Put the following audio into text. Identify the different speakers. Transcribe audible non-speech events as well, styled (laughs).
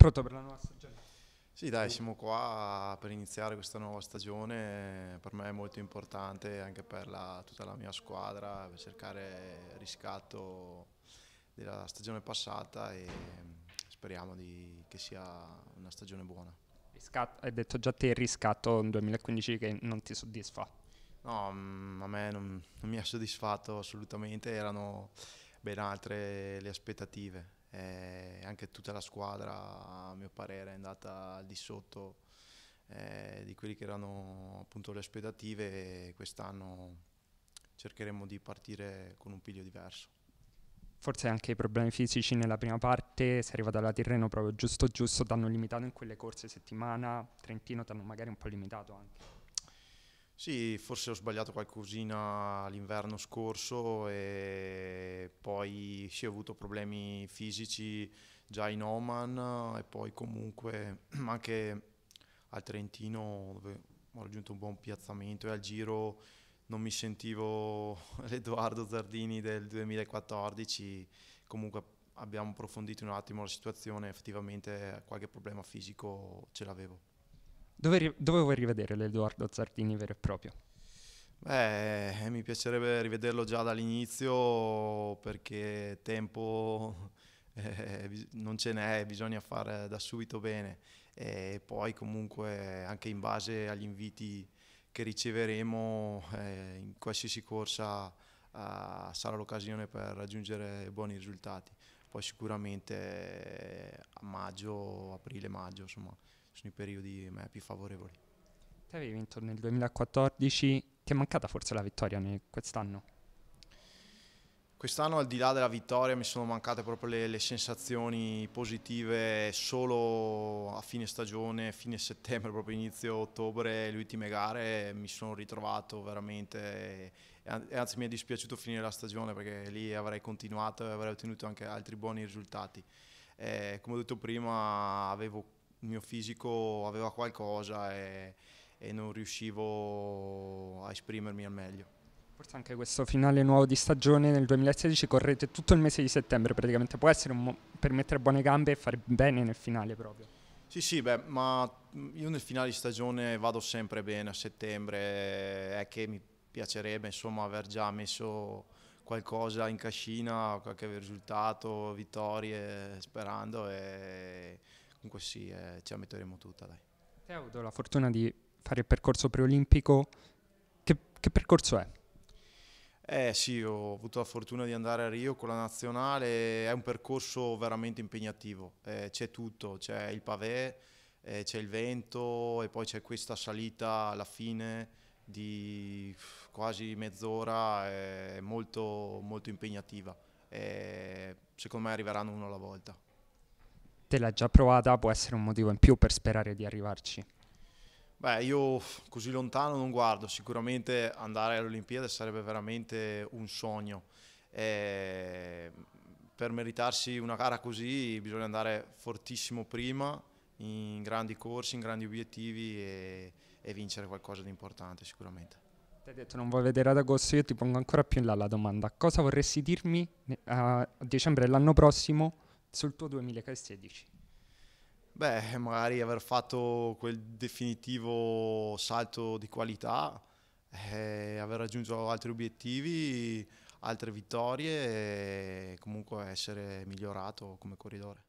Speaker 1: Pronto per la nuova stagione?
Speaker 2: Sì dai, siamo qua per iniziare questa nuova stagione, per me è molto importante anche per la, tutta la mia squadra, per cercare riscatto della stagione passata e speriamo di, che sia una stagione buona. Riscatto, hai
Speaker 1: detto già te il riscatto 2015 che non ti soddisfa?
Speaker 2: No, mm, a me non, non mi ha soddisfatto assolutamente, erano ben altre le aspettative eh, anche tutta la squadra a mio parere è andata al di sotto eh, di quelle che erano appunto le aspettative e quest'anno cercheremo di partire con un piglio diverso.
Speaker 1: Forse anche i problemi fisici nella prima parte, sei arrivata dalla Tirreno proprio giusto giusto, ti hanno limitato in quelle corse settimana, Trentino ti hanno magari un po'
Speaker 2: limitato anche. Sì, forse ho sbagliato qualcosina l'inverno scorso e poi si è avuto problemi fisici già in Oman e poi comunque (clears throat) anche al Trentino dove ho raggiunto un buon piazzamento e al giro non mi sentivo (laughs) l'Edoardo Zardini del 2014, comunque abbiamo approfondito un attimo la situazione, effettivamente qualche problema fisico ce l'avevo.
Speaker 1: Dove, dovevo rivedere l'Edoardo Zardini vero e proprio.
Speaker 2: Beh, mi piacerebbe rivederlo già dall'inizio perché tempo eh, eh non ce n'è, bisogna fare da subito bene e poi comunque anche in base agli inviti che riceveremo eh, in qualsiasi corsa eh, sarà l'occasione per raggiungere buoni risultati. Poi sicuramente maggio, aprile, maggio, insomma, sono i periodi me più favorevoli.
Speaker 1: Te avevi vinto nel 2014, ti è mancata forse la vittoria quest'anno?
Speaker 2: Quest'anno al di là della vittoria mi sono mancate proprio le, le, sensazioni positive solo a fine stagione, fine settembre, proprio inizio ottobre, le ultime gare mi sono ritrovato veramente, e anzi mi è dispiaciuto finire la stagione perché lì avrei continuato e avrei ottenuto anche altri buoni risultati eh, come ho detto prima, avevo, il mio fisico aveva qualcosa e, e non riuscivo a esprimermi al meglio. Forse anche
Speaker 1: questo finale nuovo di stagione nel 2016 correte tutto il mese di settembre praticamente, può essere mo- per mettere buone gambe e fare bene nel finale proprio.
Speaker 2: Sì, sì, beh, ma mm, io nel finale di stagione vado sempre bene a settembre, è che mi piacerebbe insomma aver già messo qualcosa in cascina, qualche risultato, vittorie, sperando e comunque sì, eh, ce la tutta. Dai. Te hai avuto la
Speaker 1: fortuna di fare il percorso preolimpico, che, che percorso è?
Speaker 2: Eh sì, ho avuto la fortuna di andare a Rio con la nazionale, è un percorso veramente impegnativo, eh, c'è tutto, c'è il pavé, eh, c'è il vento e poi c'è questa salita alla fine di quasi mezz'ora è molto, molto impegnativa e secondo me arriveranno uno alla volta.
Speaker 1: Te l'hai già provata, può essere un motivo in più per sperare di arrivarci?
Speaker 2: Beh, io così lontano non guardo, sicuramente andare alle Olimpiadi sarebbe veramente un sogno. E per meritarsi una gara così bisogna andare fortissimo prima, in grandi corsi, in grandi obiettivi e vincere qualcosa di importante sicuramente. Ti hai detto non vuoi
Speaker 1: vedere ad agosto, io ti pongo ancora più in là la domanda. Cosa vorresti dirmi eh, a dicembre dell'anno prossimo
Speaker 2: sul tuo 2016? Beh, magari aver fatto quel definitivo salto di qualità, eh, aver raggiunto altri obiettivi, altre vittorie e comunque essere migliorato come corridore.